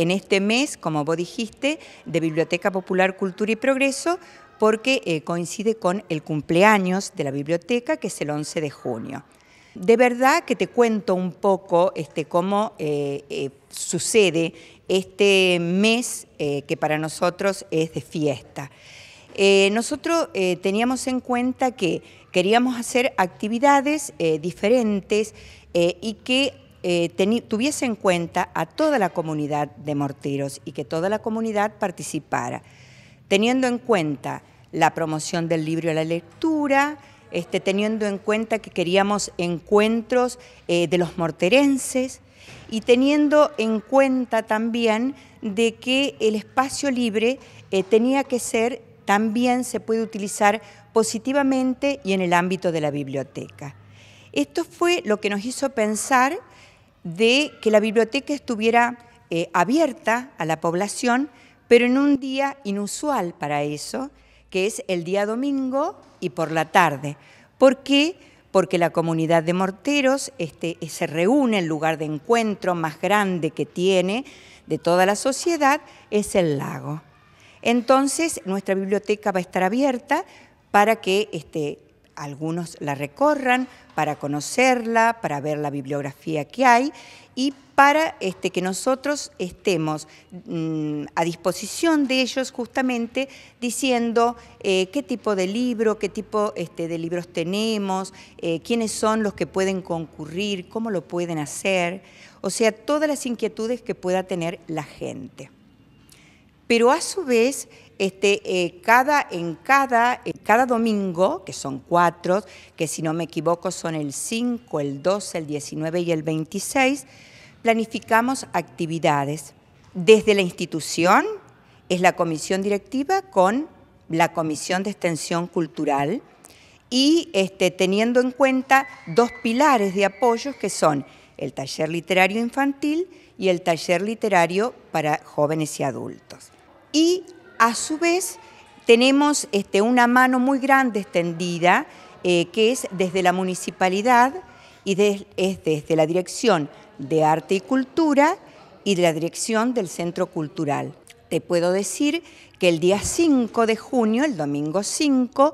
en este mes, como vos dijiste, de Biblioteca Popular Cultura y Progreso, porque eh, coincide con el cumpleaños de la biblioteca, que es el 11 de junio. De verdad que te cuento un poco este, cómo eh, eh, sucede este mes que para nosotros es de fiesta. nosotros teníamos en cuenta que queríamos hacer actividades diferentes y que eh, tuviese en cuenta a toda la comunidad de morteros y que toda la comunidad participara, teniendo en cuenta la promoción del libro a la lectura, este, teniendo en cuenta que queríamos encuentros eh, de los morterenses y teniendo en cuenta también de que el espacio libre eh, tenía que ser, también se puede utilizar positivamente y en el ámbito de la biblioteca. Esto fue lo que nos hizo pensar de que la biblioteca estuviera eh, abierta a la población, pero en un día inusual para eso, que es el día domingo y por la tarde. ¿Por qué? Porque la comunidad de morteros este, se reúne, el lugar de encuentro más grande que tiene de toda la sociedad es el lago. Entonces, nuestra biblioteca va a estar abierta para que este, algunos la recorran para conocerla, para ver la bibliografía que hay y para este, que nosotros estemos mm, a disposición de ellos justamente diciendo eh, qué tipo de libro, qué tipo este, de libros tenemos, eh, quiénes son los que pueden concurrir, cómo lo pueden hacer, o sea, todas las inquietudes que pueda tener la gente pero a su vez este, eh, cada, en cada, domingo, que son cuatro, que si no me equivoco son el 5, el 12, el 19 y el 26, planificamos actividades. Desde la institución es la comisión directiva con la comisión de extensión cultural y este, teniendo en cuenta dos pilares de apoyo que son el taller literario infantil y el taller literario para jóvenes y adultos y a su vez tenemos este, una mano muy grande extendida eh, que es desde la municipalidad y es desde la Dirección de Arte y Cultura y de la Dirección del Centro Cultural. Te puedo decir que el día 5 de junio, el domingo 5,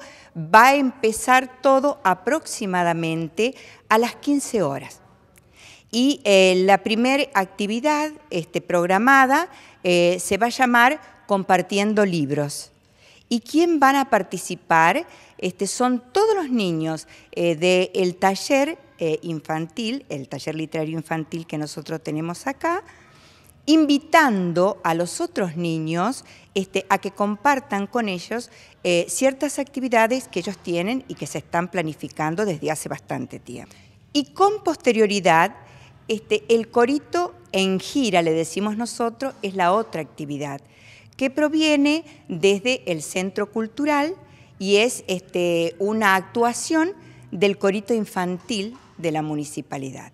va a empezar todo aproximadamente a las 15 horas. Y eh, la primera actividad este, programada eh, se va a llamar compartiendo libros. ¿Y quién van a participar? Este, son todos los niños eh, del taller eh, infantil, el taller literario infantil que nosotros tenemos acá, invitando a los otros niños este, a que compartan con ellos eh, ciertas actividades que ellos tienen y que se están planificando desde hace bastante tiempo. Y con posterioridad, este, el corito en gira, le decimos nosotros, es la otra actividad que proviene desde el Centro Cultural y es este, una actuación del corito infantil de la municipalidad.